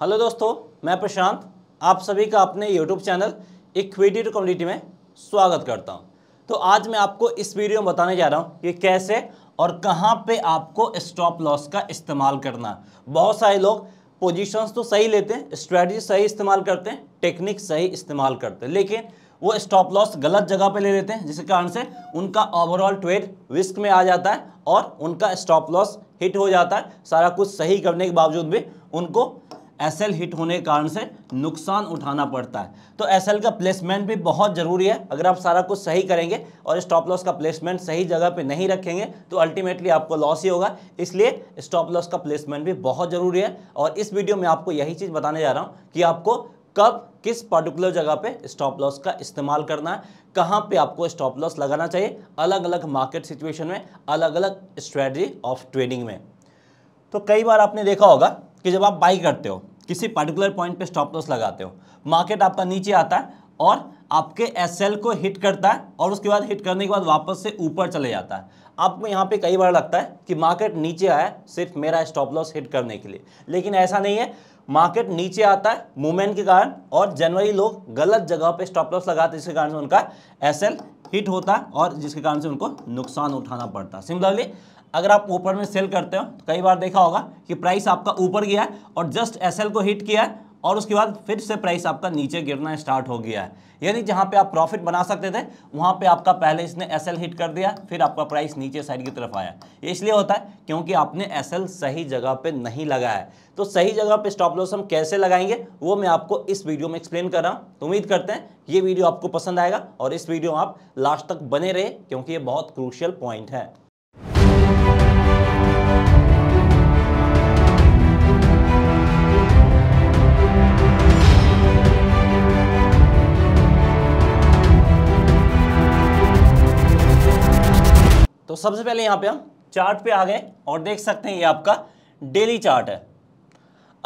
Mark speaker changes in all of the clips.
Speaker 1: hello दोस्तों मैं प्रशांत आप सभी का अपने YouTube channel equity to community में स्वागत करता हूं तो आज मैं आपको इस वीडियो में बताने जा रहा हूं कि कैसे और कहां पे आपको स्टॉप लॉस का इस्तेमाल करना बहुत सारे लोग पोजीशंस तो सही लेते हैं स्ट्रैटेजी सही इस्तेमाल करते हैं टेक्निक सही इस्तेमाल करते हैं लेकिन वो स्टॉप लॉस गलत जगह पे ले लेते हैं जिसके कारण से उनका ओवरऑल ट्रेड रिस्क में आ जाता है और उनका स्टॉप लॉस हिट हो जाता है सारा कुछ सही करने के बावजूद भी उनको एसएल हिट होने के कारण से नुकसान उठाना पड़ता है तो एसएल का प्लेसमेंट भी बहुत ज़रूरी है अगर आप सारा कुछ सही करेंगे और स्टॉप लॉस का प्लेसमेंट सही जगह पे नहीं रखेंगे तो अल्टीमेटली आपको लॉस ही होगा इसलिए स्टॉप लॉस का प्लेसमेंट भी बहुत ज़रूरी है और इस वीडियो में आपको यही चीज़ बताने जा रहा हूँ कि आपको कब किस पर्टिकुलर जगह पे स्टॉप लॉस का इस्तेमाल करना है कहाँ पे आपको स्टॉप लॉस लगाना चाहिए अलग अलग मार्केट सिचुएशन में अलग अलग स्ट्रेटजी ऑफ ट्रेडिंग में तो कई बार आपने देखा होगा कि जब आप बाई करते हो किसी पर्टिकुलर पॉइंट पे स्टॉप लॉस लगाते हो मार्केट आपका नीचे आता है और आपके एस को हिट करता है और उसके बाद हिट करने के बाद वापस से ऊपर चले जाता है आपको यहाँ पे कई बार लगता है कि मार्केट नीचे आया सिर्फ मेरा स्टॉप लॉस हिट करने के लिए लेकिन ऐसा नहीं है मार्केट नीचे आता है मूवमेंट के कारण और जनवरी लोग गलत जगह पे स्टॉप लॉस लगाते जिसके कारण से उनका एस हिट होता है और जिसके कारण से उनको नुकसान उठाना पड़ता है सिमिलरली अगर आप ऊपर में सेल करते हो तो कई बार देखा होगा कि प्राइस आपका ऊपर गया है और जस्ट एस को हिट किया है और उसके बाद फिर से प्राइस आपका नीचे गिरना स्टार्ट हो गया है यानी जहाँ पे आप प्रॉफिट बना सकते थे वहाँ पे आपका पहले इसने एस हिट कर दिया फिर आपका प्राइस नीचे साइड की तरफ आया ये इसलिए होता है क्योंकि आपने एस सही जगह पे नहीं लगाया है तो सही जगह पे स्टॉप लॉस हम कैसे लगाएंगे वो मैं आपको इस वीडियो में एक्सप्लेन कर रहा हूँ तो उम्मीद करते हैं ये वीडियो आपको पसंद आएगा और इस वीडियो में आप लास्ट तक बने रहे क्योंकि ये बहुत क्रूशियल पॉइंट है सबसे पहले यहाँ पे हम चार्ट पे आ गए और देख सकते हैं ये आपका डेली चार्ट है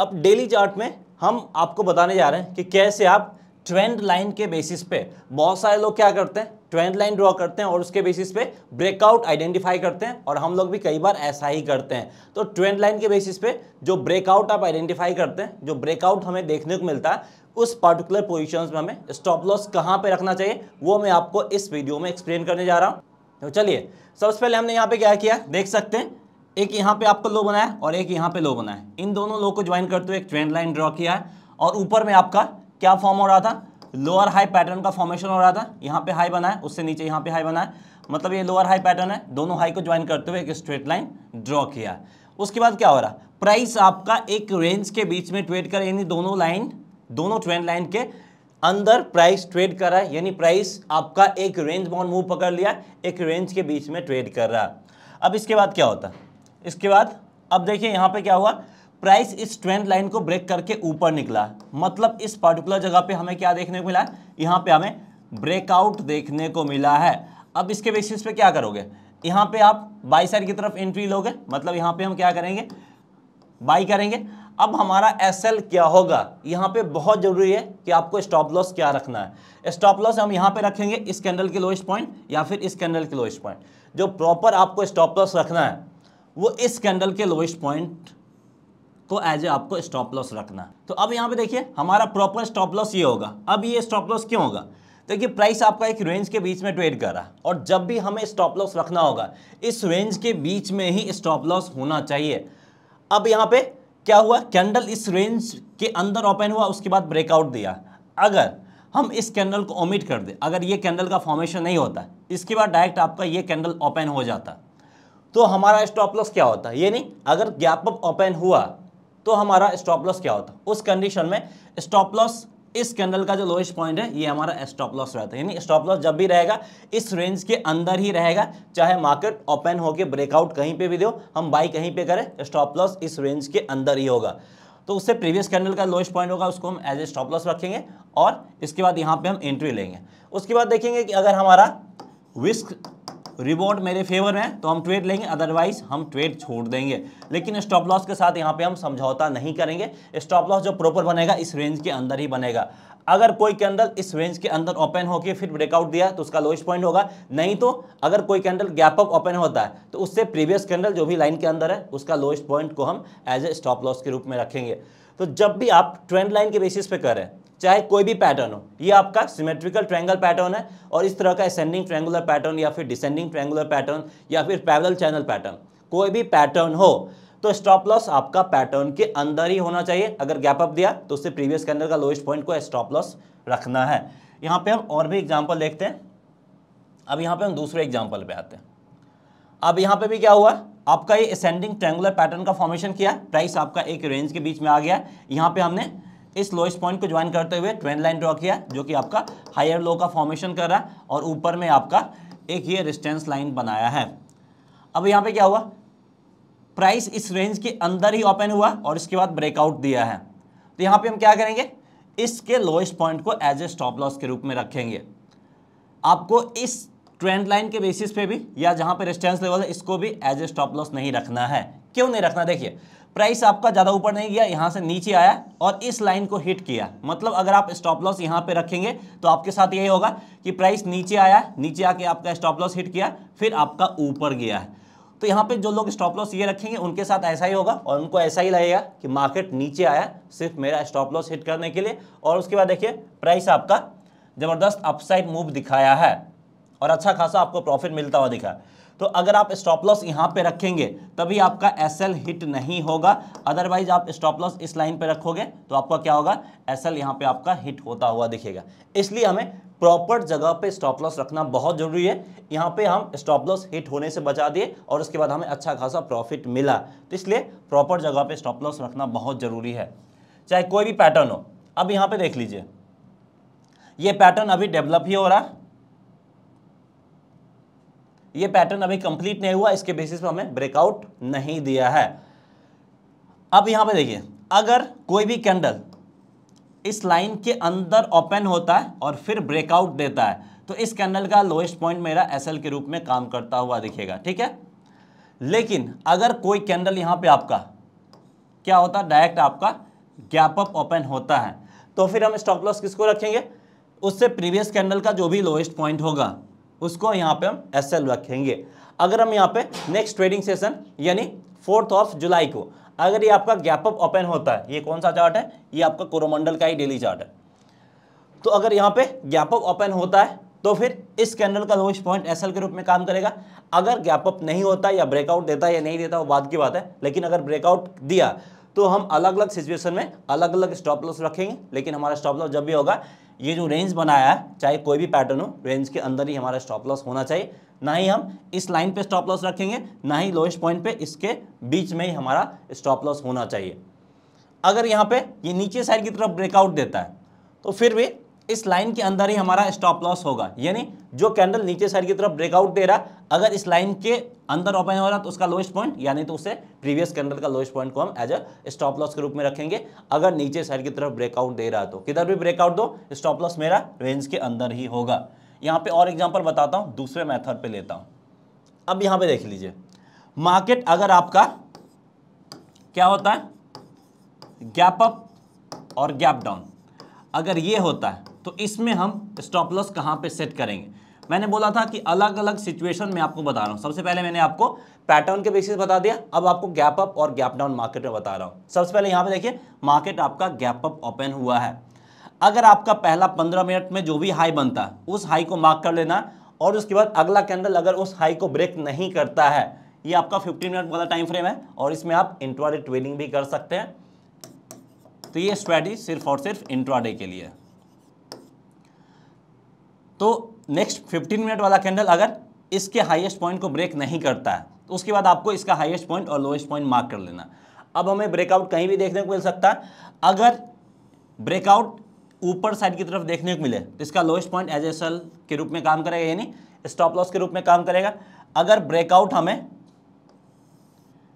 Speaker 1: अब डेली चार्ट में हम आपको बताने जा रहे हैं कि कैसे आप ट्रेंड लाइन के बेसिस पे बहुत सारे लोग क्या करते हैं ट्रेंड लाइन ड्रॉ करते हैं और उसके बेसिस पे ब्रेकआउट आइडेंटिफाई करते हैं और हम लोग भी कई बार ऐसा ही करते हैं तो ट्रेंड लाइन के बेसिस पे जो ब्रेकआउट आप आइडेंटिफाई करते हैं जो ब्रेकआउट हमें देखने को मिलता है उस पर्टिकुलर पोजिशन में हमें स्टॉप लॉस कहाँ पर रखना चाहिए वो मैं आपको इस वीडियो में एक्सप्लेन करने जा रहा हूँ तो चलिए सबसे पहले हमने यहाँ पे क्या किया देख सकते हैं एक यहाँ पे आपका लो बनाया और एक यहाँ पे लो बनाया इन दोनों लो को ज्वाइन करते हुए एक ट्रेंड लाइन ड्रॉ किया है और ऊपर में आपका क्या फॉर्म हो रहा था लोअर हाई पैटर्न का फॉर्मेशन हो रहा था यहाँ पे हाई बनाया उससे नीचे यहाँ पे हाई बनाया मतलब ये लोअर हाई पैटर्न है दोनों हाई को ज्वाइन करते हुए एक स्ट्रेट लाइन ड्रॉ किया उसके बाद क्या हो रहा प्राइस आपका एक रेंज के बीच में ट्रेड कर यानी दोनों लाइन दोनों ट्रेंड लाइन के अंदर प्राइस ट्रेड कर रहा है यानी प्राइस आपका एक रेंज बाउंड मूव पकड़ लिया एक रेंज के बीच में ट्रेड कर रहा अब इसके बाद क्या होता इसके बाद अब देखिए यहाँ पे क्या हुआ प्राइस इस ट्रेंड लाइन को ब्रेक करके ऊपर निकला मतलब इस पर्टिकुलर जगह पे हमें क्या देखने को मिला यहाँ पे हमें ब्रेकआउट देखने को मिला है अब इसके बेसिस पे क्या करोगे यहाँ पे आप बाई साइड की तरफ एंट्री लोगे मतलब यहाँ पे हम क्या करेंगे बाई करेंगे अब हमारा एस एल क्या होगा यहाँ पे बहुत ज़रूरी है कि आपको स्टॉप लॉस क्या रखना है स्टॉप लॉस हम यहाँ पे रखेंगे इस कैंडल के लोएस्ट पॉइंट या फिर इस कैंडल के लोएस्ट पॉइंट जो प्रॉपर आपको स्टॉप लॉस रखना है वो इस कैंडल के लोएस्ट पॉइंट को एज ए आपको स्टॉप लॉस रखना है तो अब यहाँ पे देखिए हमारा प्रॉपर स्टॉप लॉस ये होगा अब ये स्टॉप लॉस क्यों होगा देखिए प्राइस आपका एक रेंज के बीच में ट्रेड कर रहा है और जब भी हमें स्टॉप लॉस रखना होगा इस रेंज के बीच में ही स्टॉप लॉस होना चाहिए अब यहाँ पे क्या हुआ कैंडल इस रेंज के अंदर ओपन हुआ उसके बाद ब्रेकआउट दिया अगर हम इस कैंडल को ओमिट कर दें अगर ये कैंडल का फॉर्मेशन नहीं होता इसके बाद डायरेक्ट आपका ये कैंडल ओपन हो जाता तो हमारा स्टॉप लॉस क्या होता ये नहीं अगर गैप अप ओपन हुआ तो हमारा स्टॉप लॉस क्या होता उस कंडीशन में स्टॉप लॉस इस कैंडल का जो लोएस्ट पॉइंट है ये हमारा स्टॉप लॉस रहता है यानी स्टॉप लॉस जब भी रहेगा इस रेंज के अंदर ही रहेगा चाहे मार्केट ओपन होकर ब्रेकआउट कहीं पे भी दो हम बाई कहीं पे करें स्टॉप लॉस इस रेंज के अंदर ही होगा तो उससे प्रीवियस कैंडल का लोएस्ट पॉइंट होगा उसको हम एज ए स्टॉप लॉस रखेंगे और इसके बाद यहाँ पे हम एंट्री लेंगे उसके बाद देखेंगे कि अगर हमारा विस्क रिबोट मेरे फेवर में तो हम ट्रेड लेंगे अदरवाइज हम ट्रेड छोड़ देंगे लेकिन स्टॉप लॉस के साथ यहाँ पे हम समझौता नहीं करेंगे स्टॉप लॉस जो प्रॉपर बनेगा इस रेंज के अंदर ही बनेगा अगर कोई कैंडल इस रेंज के अंदर ओपन होकर फिर ब्रेकआउट दिया तो उसका लोएस्ट पॉइंट होगा नहीं तो अगर कोई कैंडल गैप अप ओपन होता है तो उससे प्रीवियस कैंडल जो भी लाइन के अंदर है उसका लोएस्ट पॉइंट को हम एज ए स्टॉप लॉस के रूप में रखेंगे तो जब भी आप ट्रेंड लाइन के बेसिस पे करें चाहे कोई भी पैटर्न हो ये आपका सिमेट्रिकल ट्रायंगल पैटर्न है और इस तरह का असेंडिंग ट्रायंगुलर पैटर्न या फिर डिसेंडिंग ट्रायंगुलर पैटर्न या फिर पैरेलल चैनल पैटर्न कोई भी पैटर्न हो तो स्टॉप लॉस आपका पैटर्न के अंदर ही होना चाहिए अगर गैप अप दिया तो उससे प्रीवियस के अंदर का लोएस्ट पॉइंट को स्टॉप लॉस रखना है यहाँ पे हम और भी एग्जाम्पल देखते हैं अब यहाँ पे हम दूसरे एग्जाम्पल पे आते हैं अब यहाँ पे भी क्या हुआ आपका ये असेंडिंग ट्रैंगुलर पैटर्न का फॉर्मेशन किया प्राइस आपका एक रेंज के बीच में आ गया यहाँ पे हमने इस लोएस्ट पॉइंट को ज्वाइन करते हुए ट्रेंड लाइन ड्रॉ किया जो कि आपका हायर लो का फॉर्मेशन कर रहा है और ऊपर में आपका एक ये रिस्टेंस लाइन बनाया है अब यहाँ पे क्या हुआ प्राइस इस रेंज के अंदर ही ओपन हुआ और इसके बाद ब्रेकआउट दिया है तो यहाँ पे हम क्या करेंगे इसके लोएस्ट पॉइंट को एज ए स्टॉप लॉस के रूप में रखेंगे आपको इस ट्रेंड लाइन के बेसिस पे भी या जहाँ पे रेस्टेंस लेवल है इसको भी एज ए स्टॉप लॉस नहीं रखना है क्यों नहीं रखना देखिए प्राइस आपका ज़्यादा ऊपर नहीं गया यहाँ से नीचे आया और इस लाइन को हिट किया मतलब अगर आप स्टॉप लॉस यहाँ पे रखेंगे तो आपके साथ यही होगा कि प्राइस नीचे आया नीचे आके आपका स्टॉप लॉस हिट किया फिर आपका ऊपर गया है तो यहाँ पे जो लोग स्टॉप लॉस ये रखेंगे उनके साथ ऐसा ही होगा और उनको ऐसा ही लगेगा कि मार्केट नीचे आया सिर्फ मेरा स्टॉप लॉस हिट करने के लिए और उसके बाद देखिए प्राइस आपका ज़बरदस्त अपसाइड मूव दिखाया है और अच्छा खासा आपको प्रॉफिट मिलता हुआ दिखा तो अगर आप स्टॉप लॉस यहाँ पे रखेंगे तभी आपका एस एल हिट नहीं होगा अदरवाइज आप स्टॉप लॉस इस लाइन पे रखोगे तो आपका क्या होगा एस एल यहाँ पे आपका हिट होता हुआ दिखेगा इसलिए हमें प्रॉपर जगह पे स्टॉप लॉस रखना बहुत जरूरी है यहाँ पे हम स्टॉप लॉस हिट होने से बचा दिए और उसके बाद हमें अच्छा खासा प्रॉफिट मिला तो इसलिए प्रॉपर जगह पे स्टॉप लॉस रखना बहुत जरूरी है चाहे कोई भी पैटर्न हो अब यहाँ पे देख लीजिए ये पैटर्न अभी डेवलप ही हो रहा है ये पैटर्न अभी कंप्लीट नहीं हुआ इसके बेसिस पर हमें ब्रेकआउट नहीं दिया है अब यहां पे देखिए अगर कोई भी कैंडल इस लाइन के अंदर ओपन होता है और फिर ब्रेकआउट देता है तो इस कैंडल का लोएस्ट पॉइंट मेरा एसएल के रूप में काम करता हुआ दिखेगा ठीक है लेकिन अगर कोई कैंडल यहां पे आपका क्या होता डायरेक्ट आपका गैप अप ओपन होता है तो फिर हम स्टॉप लॉस किसको रखेंगे उससे प्रीवियस कैंडल का जो भी लोएस्ट पॉइंट होगा उसको यहाँ पे हम एस एल रखेंगे अगर हम यहाँ पे नेक्स्ट ट्रेडिंग सेशन यानी फोर्थ ऑफ जुलाई को अगर ये आपका गैप अप ओपन होता है ये कौन सा चार्ट है ये आपका कोरोमंडल का ही डेली चार्ट है तो अगर यहाँ पे गैप अप ओपन होता है तो फिर इस कैंडल का लोएस्ट पॉइंट एस के रूप में काम करेगा अगर गैप अप नहीं होता या ब्रेकआउट देता है या नहीं देता वो बाद की बात है लेकिन अगर ब्रेकआउट दिया तो हम अलग अलग सिचुएशन में अलग अलग स्टॉप लॉस रखेंगे लेकिन हमारा स्टॉप लॉस जब भी होगा ये जो रेंज बनाया है चाहे कोई भी पैटर्न हो रेंज के अंदर ही हमारा स्टॉप लॉस होना चाहिए ना ही हम इस लाइन पे स्टॉप लॉस रखेंगे ना ही लोएस्ट पॉइंट पे इसके बीच में ही हमारा स्टॉप लॉस होना चाहिए अगर यहाँ पे ये नीचे साइड की तरफ ब्रेकआउट देता है तो फिर भी इस लाइन के अंदर ही हमारा स्टॉप लॉस होगा यानी जो कैंडल नीचे साइड की तरफ ब्रेकआउट दे रहा अगर इस लाइन के अंदर ओपन हो रहा तो उसका लोएस्ट पॉइंट यानी तो उसे प्रीवियस कैंडल का लोएस्ट पॉइंट को हम एज अ स्टॉप लॉस के रूप में रखेंगे अगर नीचे साइड की तरफ ब्रेकआउट दे रहा तो किधर भी ब्रेकआउट दो स्टॉप लॉस मेरा रेंज के अंदर ही होगा यहाँ पे और एग्जाम्पल बताता हूँ दूसरे मैथड पर लेता हूँ अब यहाँ पे देख लीजिए मार्केट अगर आपका क्या होता है गैप अप और गैप डाउन अगर ये होता है तो इसमें हम स्टॉप लॉस कहाँ पे सेट करेंगे मैंने बोला था कि अलग अलग सिचुएशन में आपको बता रहा हूँ सबसे पहले मैंने आपको पैटर्न के बेसिस बता दिया अब आपको गैप अप और गैप डाउन मार्केट में बता रहा हूँ सबसे पहले यहाँ पे देखिए मार्केट आपका गैप अप ओपन हुआ है अगर आपका पहला पंद्रह मिनट में जो भी हाई बनता है उस हाई को मार्क कर लेना और उसके बाद अगला कैंडल अगर उस हाई को ब्रेक नहीं करता है ये आपका 15 मिनट वाला टाइम फ्रेम है और इसमें आप इंट्राडे ट्रेडिंग भी कर सकते हैं तो ये स्ट्रैटी सिर्फ और सिर्फ इंट्राडे के लिए तो नेक्स्ट 15 मिनट वाला कैंडल अगर इसके हाईएस्ट पॉइंट को ब्रेक नहीं करता है तो उसके बाद आपको इसका हाईएस्ट पॉइंट और लोएस्ट पॉइंट मार्क कर लेना अब हमें ब्रेकआउट कहीं भी देखने को मिल सकता है अगर ब्रेकआउट ऊपर साइड की तरफ देखने को मिले तो इसका लोएस्ट पॉइंट एज एस के रूप में काम करेगा यानी स्टॉप लॉस के रूप में काम करेगा अगर ब्रेकआउट हमें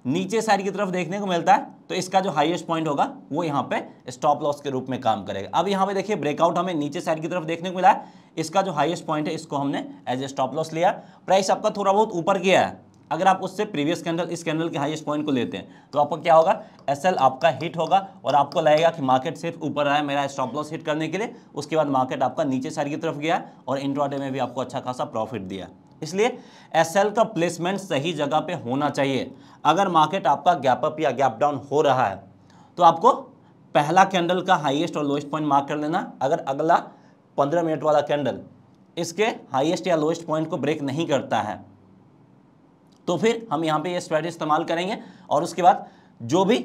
Speaker 1: नीचे साइड की तरफ देखने को मिलता है तो इसका जो हाईएस्ट पॉइंट होगा वो यहाँ पे स्टॉप लॉस के रूप में काम करेगा अब यहाँ पे देखिए ब्रेकआउट हमें नीचे साइड की तरफ देखने को मिला है इसका जो हाईएस्ट पॉइंट है इसको हमने एज ए स्टॉप लॉस लिया प्राइस आपका थोड़ा बहुत ऊपर गया है अगर आप उससे प्रीवियस कैंडल इस कैंडल के हाईएस्ट पॉइंट को लेते हैं तो आपको क्या होगा एल आपका हिट होगा और आपको लगेगा कि मार्केट सिर्फ ऊपर आया मेरा स्टॉप लॉस हिट करने के लिए उसके बाद मार्केट आपका नीचे साइड की तरफ गया और इंट्राडे में भी आपको अच्छा खासा प्रॉफिट दिया इसलिए एसएल का प्लेसमेंट सही जगह पे होना चाहिए अगर मार्केट आपका गैप अप या गैप डाउन हो रहा है तो आपको पहला कैंडल का हाईएस्ट और लोएस्ट पॉइंट मार्क कर लेना अगर अगला पंद्रह मिनट वाला कैंडल इसके हाईएस्ट या लोएस्ट पॉइंट को ब्रेक नहीं करता है तो फिर हम यहाँ पे ये स्ट्रेटी इस्तेमाल करेंगे और उसके बाद जो भी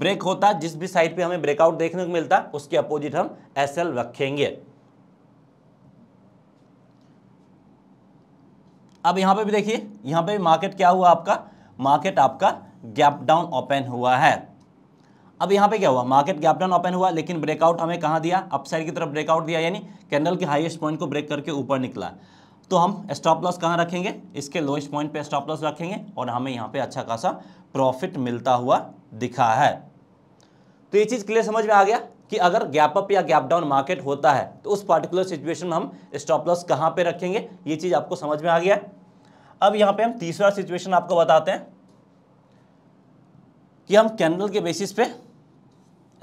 Speaker 1: ब्रेक होता जिस भी साइड पे हमें ब्रेकआउट देखने को मिलता उसके अपोजिट हम एस एल रखेंगे अब यहाँ पे भी देखिए यहाँ पे मार्केट क्या हुआ आपका मार्केट आपका गैप डाउन ओपन हुआ है अब यहाँ पे क्या हुआ मार्केट गैप डाउन ओपन हुआ लेकिन ब्रेकआउट हमें कहाँ दिया अपसाइड की तरफ ब्रेकआउट दिया यानी कैंडल के हाईएस्ट पॉइंट को ब्रेक करके ऊपर निकला तो हम स्टॉप लॉस कहाँ रखेंगे इसके लोएस्ट पॉइंट पे स्टॉप लॉस रखेंगे और हमें यहाँ पे अच्छा खासा प्रॉफिट मिलता हुआ दिखा है तो ये चीज़ क्लियर समझ में आ गया कि अगर गैप अप या गैप डाउन मार्केट होता है तो उस पर्टिकुलर सिचुएशन में हम स्टॉप लॉस कहाँ पे रखेंगे ये चीज़ आपको समझ में आ गया अब यहां पे हम तीसरा सिचुएशन आपको बताते हैं कि हम कैंडल के बेसिस पे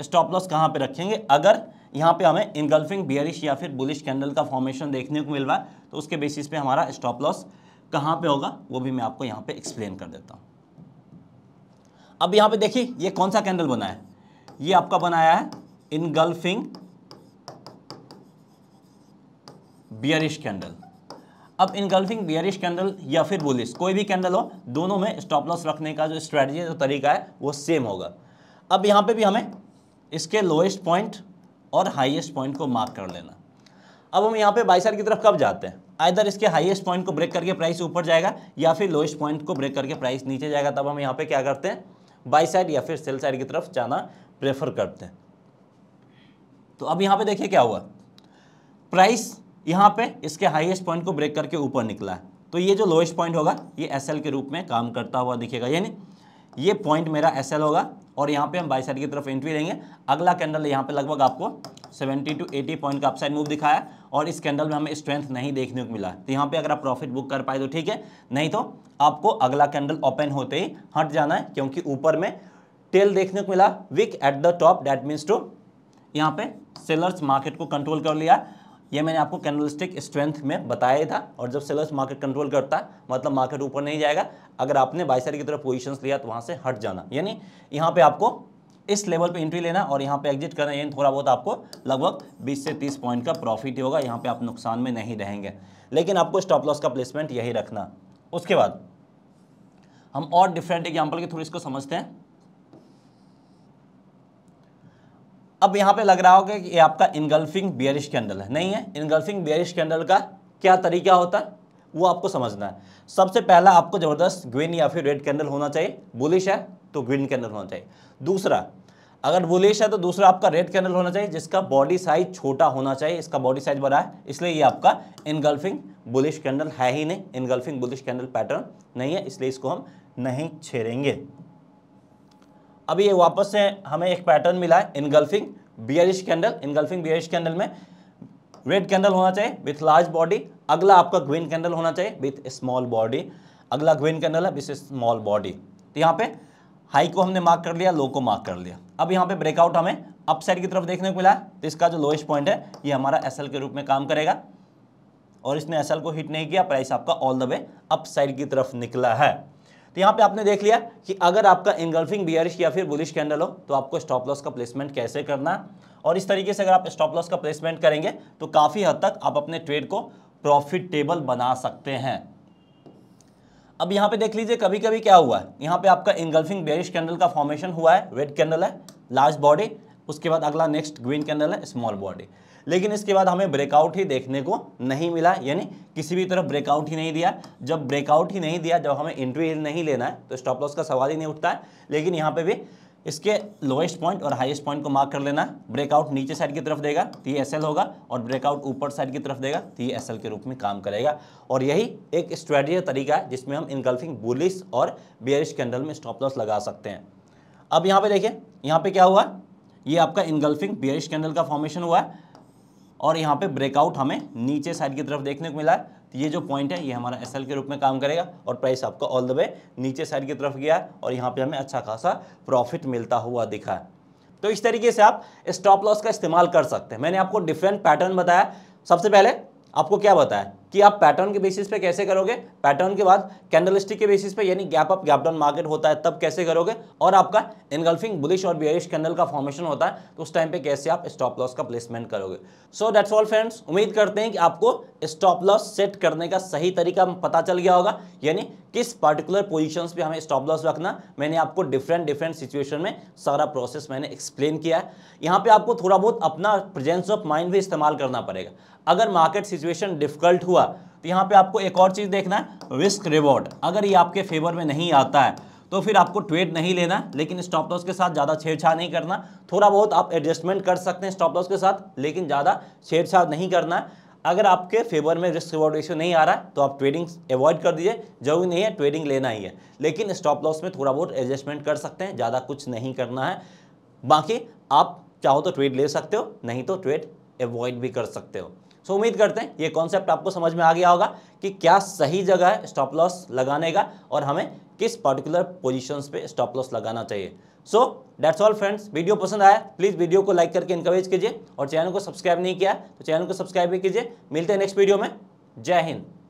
Speaker 1: स्टॉप लॉस कहां पे रखेंगे अगर यहां पे हमें इनगल्फिंग बियरिश या फिर बुलिश कैंडल का फॉर्मेशन देखने को मिल रहा है तो उसके बेसिस पे हमारा स्टॉप लॉस कहां पे होगा वो भी मैं आपको यहां पे एक्सप्लेन कर देता हूं अब यहां पे देखिए ये कौन सा कैंडल बना है ये आपका बनाया है इनगल्फिंग बियरिश कैंडल अब इनगल्फिंग बियरिश कैंडल या फिर बुलिश कोई भी कैंडल हो दोनों में स्टॉप लॉस रखने का जो स्ट्रैटेजी जो तरीका है वो सेम होगा अब यहाँ पे भी हमें इसके लोएस्ट पॉइंट और हाईएस्ट पॉइंट को मार्क कर लेना अब हम यहाँ पे बाईसर की तरफ कब जाते हैं आइधर इसके हाईएस्ट पॉइंट को ब्रेक करके प्राइस ऊपर जाएगा या फिर लोएस्ट पॉइंट को ब्रेक करके प्राइस नीचे जाएगा तब हम यहाँ पर क्या करते हैं बाई साइड या फिर सेल साइड की तरफ जाना प्रेफर करते हैं तो अब यहाँ पर देखिए क्या हुआ प्राइस यहाँ पे इसके हाईएस्ट पॉइंट को ब्रेक करके ऊपर निकला है तो ये जो लोएस्ट पॉइंट होगा ये एस के रूप में काम करता हुआ दिखेगा यानी ये पॉइंट मेरा एस होगा और यहाँ पे हम बाई साइड की तरफ एंट्री लेंगे अगला कैंडल यहाँ पे लगभग आपको 70 टू 80 पॉइंट का अपसाइड मूव दिखाया और इस कैंडल में हमें स्ट्रेंथ नहीं देखने को मिला तो यहाँ पे अगर आप प्रॉफिट बुक कर पाए तो ठीक है नहीं तो आपको अगला कैंडल ओपन होते ही हट जाना है क्योंकि ऊपर में टेल देखने को मिला wick at the top that means to यहाँ पे सेलर्स मार्केट को कंट्रोल कर लिया ये मैंने आपको कैंडलस्टिक स्ट्रेंथ में बताया था और जब सेलर्स मार्केट कंट्रोल करता है मतलब मार्केट ऊपर नहीं जाएगा अगर आपने बाईसारी की तरफ पोजीशंस लिया तो वहाँ से हट जाना यानी यहाँ पे आपको इस लेवल पे एंट्री लेना और यहाँ पे एग्जिट करना यानी थोड़ा बहुत आपको लगभग 20 से 30 पॉइंट का प्रॉफिट ही होगा यहाँ पे आप नुकसान में नहीं रहेंगे लेकिन आपको स्टॉप लॉस का प्लेसमेंट यही रखना उसके बाद हम और डिफरेंट एग्जाम्पल के थ्रू इसको समझते हैं अब यहाँ पे लग रहा होगा कि ये आपका इनगल्फिंग बियरिश कैंडल है नहीं है इनगल्फिंग बियरिश कैंडल का क्या तरीका होता है वो आपको समझना है सबसे पहला आपको ज़बरदस्त ग्रीन या फिर रेड कैंडल होना चाहिए बुलिश है तो ग्रीन कैंडल होना चाहिए दूसरा अगर बुलिश है तो दूसरा आपका रेड कैंडल होना चाहिए जिसका बॉडी साइज छोटा होना चाहिए इसका बॉडी साइज बड़ा है इसलिए ये आपका इनगल्फिंग बुलिश कैंडल है ही नहीं इनगल्फिंग बुलिश कैंडल पैटर्न नहीं है इसलिए इसको हम नहीं छेड़ेंगे अभी ये वापस से हमें एक पैटर्न मिला है engulfing bearish candle engulfing bearish candle में रेड कैंडल होना चाहिए विथ लार्ज बॉडी अगला आपका ग्रीन कैंडल होना चाहिए विथ स्मॉल बॉडी अगला ग्रीन कैंडल है विथ स्मॉल बॉडी तो यहाँ पे हाई को हमने मार्क कर लिया लो को मार्क कर लिया अब यहाँ पे ब्रेकआउट हमें अपसाइड की तरफ देखने को मिला तो इसका जो लोएस्ट पॉइंट है ये हमारा एस के रूप में काम करेगा और इसने एस को हिट नहीं किया प्राइस आपका ऑल द वे अपसाइड की तरफ निकला है तो यहाँ पे आपने देख लिया कि अगर आपका इंगल्फिंग बियरिश या फिर बुलिश कैंडल हो तो आपको स्टॉप लॉस का प्लेसमेंट कैसे करना है और इस तरीके से अगर आप स्टॉप लॉस का प्लेसमेंट करेंगे तो काफ़ी हद तक आप अपने ट्रेड को प्रॉफिटेबल बना सकते हैं अब यहाँ पे देख लीजिए कभी कभी क्या हुआ है यहाँ पे आपका इंगल्फिंग बेरिश कैंडल का फॉर्मेशन हुआ है रेड कैंडल है लार्ज बॉडी उसके बाद अगला नेक्स्ट ग्रीन कैंडल है स्मॉल बॉडी लेकिन इसके बाद हमें ब्रेकआउट ही देखने को नहीं मिला यानी किसी भी तरफ ब्रेकआउट ही नहीं दिया जब ब्रेकआउट ही नहीं दिया जब हमें एंट्री नहीं लेना है तो स्टॉप लॉस का सवाल ही नहीं उठता है लेकिन यहाँ पे भी इसके लोएस्ट पॉइंट और हाईएस्ट पॉइंट को मार्क कर लेना ब्रेकआउट नीचे साइड की तरफ देगा तो ये एसएल होगा और ब्रेकआउट ऊपर साइड की तरफ देगा तो ये एसएल के रूप में काम करेगा और यही एक स्ट्रेटजी तरीका है जिसमें हम इनगल्फिंग बुलिस और बियरिश कैंडल में स्टॉप लॉस लगा सकते हैं अब यहाँ पे देखिए यहाँ पे क्या हुआ ये आपका इनगल्फिंग बियरिश कैंडल का फॉर्मेशन हुआ है और यहाँ पे ब्रेकआउट हमें नीचे साइड की तरफ देखने को मिला है तो ये जो पॉइंट है ये हमारा एसएल के रूप में काम करेगा और प्राइस आपका ऑल द वे नीचे साइड की तरफ गया है और यहाँ पे हमें अच्छा खासा प्रॉफिट मिलता हुआ दिखा है तो इस तरीके से आप स्टॉप लॉस का इस्तेमाल कर सकते हैं मैंने आपको डिफरेंट पैटर्न बताया सबसे पहले आपको क्या बताया कि आप पैटर्न के बेसिस पे कैसे करोगे पैटर्न के बाद कैंडल के बेसिस पे यानी gap up gap down market होता है तब कैसे करोगे और आपका इनगल्फिंग बुलिश और बियरिश कैंडल का फॉर्मेशन होता है तो उस टाइम पे कैसे आप स्टॉप लॉस का प्लेसमेंट करोगे सो दैट्स ऑल फ्रेंड्स उम्मीद करते हैं कि आपको स्टॉप लॉस सेट करने का सही तरीका पता चल गया होगा यानी किस पर्टिकुलर पोजिशन पर हमें स्टॉप लॉस रखना मैंने आपको डिफरेंट डिफरेंट सिचुएशन में सारा प्रोसेस मैंने एक्सप्लेन किया है यहाँ पर आपको थोड़ा बहुत अपना प्रेजेंस ऑफ माइंड भी इस्तेमाल करना पड़ेगा अगर मार्केट सिचुएशन डिफिकल्ट हुआ तो यहाँ पे आपको एक और चीज़ देखना है रिस्क रिवॉर्ड अगर ये आपके फेवर में नहीं आता है तो फिर आपको ट्रेड नहीं लेना लेकिन स्टॉप लॉस के साथ ज़्यादा छेड़छाड़ नहीं करना थोड़ा बहुत आप एडजस्टमेंट कर सकते हैं स्टॉप लॉस के साथ लेकिन ज़्यादा छेड़छाड़ नहीं करना है अगर आपके फेवर में रिस्क रिवॉर्ड रेशियो नहीं आ रहा है तो आप ट्रेडिंग अवॉइड कर दीजिए जरूरी नहीं है ट्रेडिंग लेना ही है लेकिन स्टॉप लॉस में थोड़ा बहुत एडजस्टमेंट कर सकते हैं ज़्यादा कुछ नहीं करना है बाकी आप चाहो तो ट्रेड ले सकते हो नहीं तो ट्रेड अवॉइड भी कर सकते हो सो उम्मीद करते हैं ये कॉन्सेप्ट आपको समझ में आ गया होगा कि क्या सही जगह है स्टॉप लॉस लगाने का और हमें किस पर्टिकुलर पोजीशंस पे स्टॉप लॉस लगाना चाहिए so that's all friends video पसंद आया प्लीज़ वीडियो को लाइक करके इंकरेज कीजिए और चैनल को सब्सक्राइब नहीं किया तो चैनल को सब्सक्राइब भी कीजिए मिलते हैं नेक्स्ट वीडियो में जय हिंद